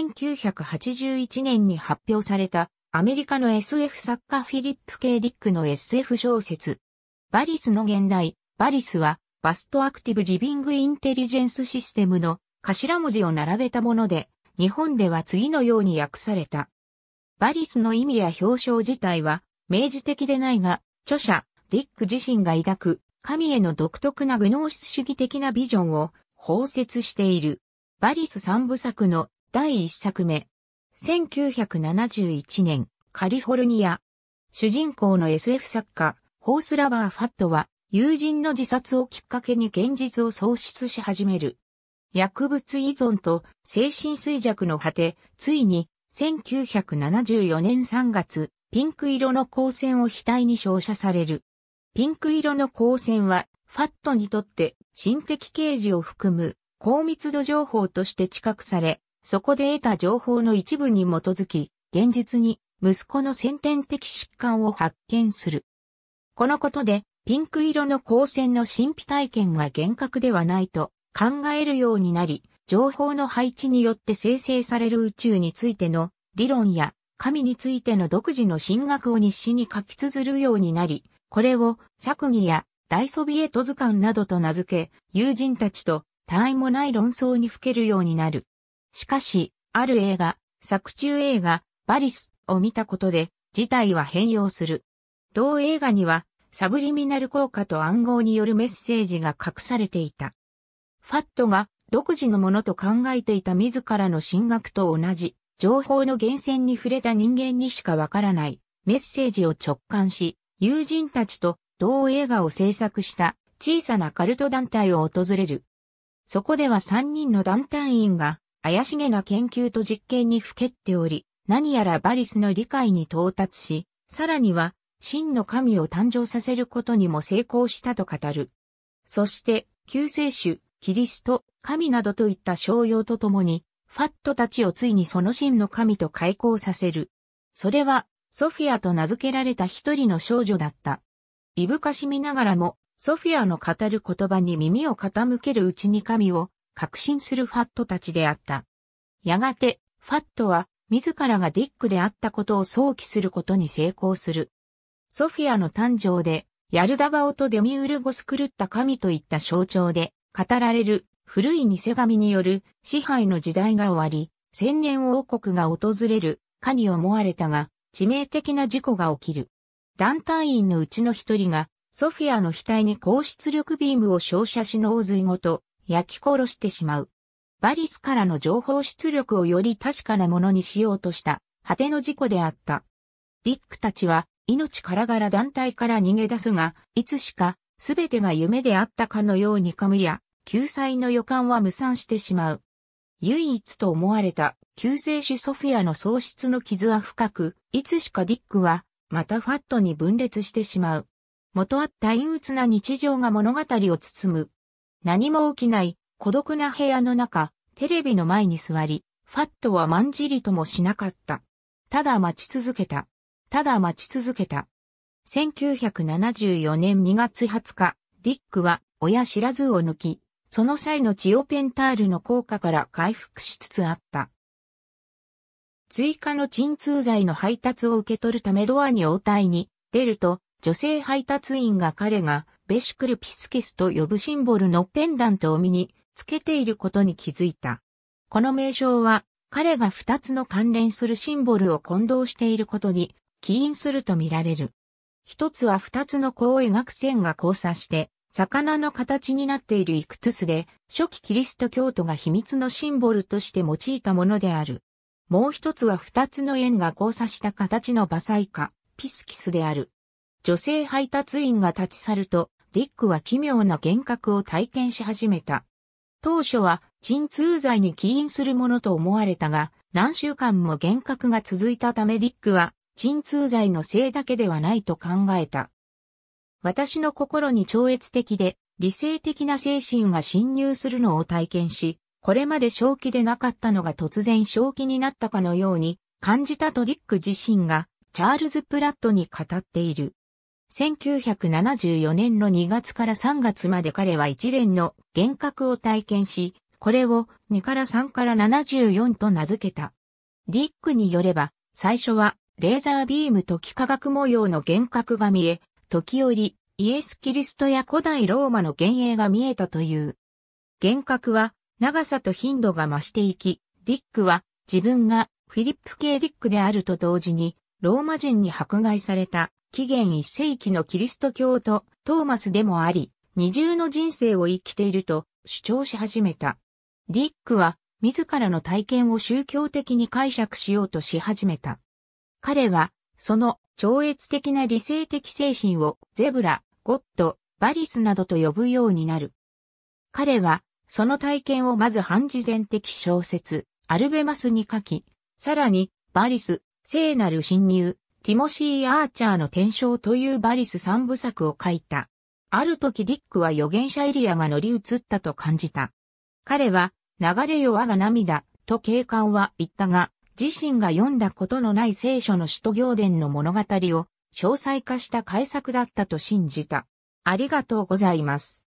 1981年に発表されたアメリカの SF 作家フィリップ・ケイ・ディックの SF 小説。バリスの現代、バリスはバストアクティブ・リビング・インテリジェンス・システムの頭文字を並べたもので、日本では次のように訳された。バリスの意味や表彰自体は明示的でないが、著者、ディック自身が抱く神への独特なグノーシス主義的なビジョンを包摂している。バリス三部作の第1作目。1971年、カリフォルニア。主人公の SF 作家、ホースラバー・ファットは、友人の自殺をきっかけに現実を喪失し始める。薬物依存と精神衰弱の果て、ついに、1974年3月、ピンク色の光線を額に照射される。ピンク色の光線は、ファットにとって、心的刑事を含む、高密度情報として知覚され、そこで得た情報の一部に基づき、現実に息子の先天的疾患を発見する。このことで、ピンク色の光線の神秘体験が幻覚ではないと考えるようになり、情報の配置によって生成される宇宙についての理論や神についての独自の神学を日誌に書き綴るようになり、これを釈義や大ソビエト図鑑などと名付け、友人たちと他愛もない論争にふけるようになる。しかし、ある映画、作中映画、バリスを見たことで、事態は変容する。同映画には、サブリミナル効果と暗号によるメッセージが隠されていた。ファットが独自のものと考えていた自らの進学と同じ、情報の源泉に触れた人間にしかわからないメッセージを直感し、友人たちと同映画を制作した小さなカルト団体を訪れる。そこでは3人の団体員が怪しげな研究と実験にふけっており、何やらバリスの理解に到達し、さらには、真の神を誕生させることにも成功したと語る。そして、救世主、キリスト、神などといった商用とともに、ファットたちをついにその真の神と開口させる。それは、ソフィアと名付けられた一人の少女だった。いぶかしみながらも、ソフィアの語る言葉に耳を傾けるうちに神を確信するファットたちであった。やがて、ファットは、自らがディックであったことを想起することに成功する。ソフィアの誕生で、ヤルダバオとデミウルゴス狂った神といった象徴で、語られる古い偽神による支配の時代が終わり、千年王国が訪れるかに思われたが、致命的な事故が起きる。団体員のうちの一人が、ソフィアの額に高出力ビームを照射しの洪ごと、焼き殺してしまう。バリスからの情報出力をより確かなものにしようとした果ての事故であった。ディックたちは命からがら団体から逃げ出すが、いつしかすべてが夢であったかのように神や救済の予感は無産してしまう。唯一と思われた救世主ソフィアの喪失の傷は深く、いつしかディックはまたファットに分裂してしまう。元あった陰鬱な日常が物語を包む。何も起きない孤独な部屋の中、テレビの前に座り、ファットはまんじりともしなかった。ただ待ち続けた。ただ待ち続けた。1974年2月20日、ディックは親知らずを抜き、その際のチオペンタールの効果から回復しつつあった。追加の鎮痛剤の配達を受け取るためドアに応対に出ると、女性配達員が彼がベシクルピスキスと呼ぶシンボルのペンダントを身につけていることに気づいた。この名称は彼が二つの関連するシンボルを混同していることに起因するとみられる。一つは二つの弧を描く線が交差して、魚の形になっているイクトゥスで、初期キリスト教徒が秘密のシンボルとして用いたものである。もう一つは二つの円が交差した形のバサイカ、ピスキスである。女性配達員が立ち去ると、ディックは奇妙な幻覚を体験し始めた。当初は鎮痛剤に起因するものと思われたが、何週間も幻覚が続いたためディックは鎮痛剤のせいだけではないと考えた。私の心に超越的で理性的な精神が侵入するのを体験し、これまで正気でなかったのが突然正気になったかのように感じたとディック自身がチャールズ・プラットに語っている。1974年の2月から3月まで彼は一連の幻覚を体験し、これを2から3から74と名付けた。ディックによれば、最初はレーザービームと幾何学模様の幻覚が見え、時折イエス・キリストや古代ローマの幻影が見えたという。幻覚は長さと頻度が増していき、ディックは自分がフィリップ・系ディックであると同時に、ローマ人に迫害された紀元1世紀のキリスト教徒、トーマスでもあり、二重の人生を生きていると主張し始めた。ディックは自らの体験を宗教的に解釈しようとし始めた。彼は、その超越的な理性的精神をゼブラ、ゴッド、バリスなどと呼ぶようになる。彼は、その体験をまず半自伝的小説、アルベマスに書き、さらに、バリス、聖なる侵入、ティモシー・アーチャーの転生というバリス三部作を書いた。ある時ディックは預言者エリアが乗り移ったと感じた。彼は、流れよ我が涙、と警官は言ったが、自身が読んだことのない聖書の使徒行伝の物語を詳細化した改作だったと信じた。ありがとうございます。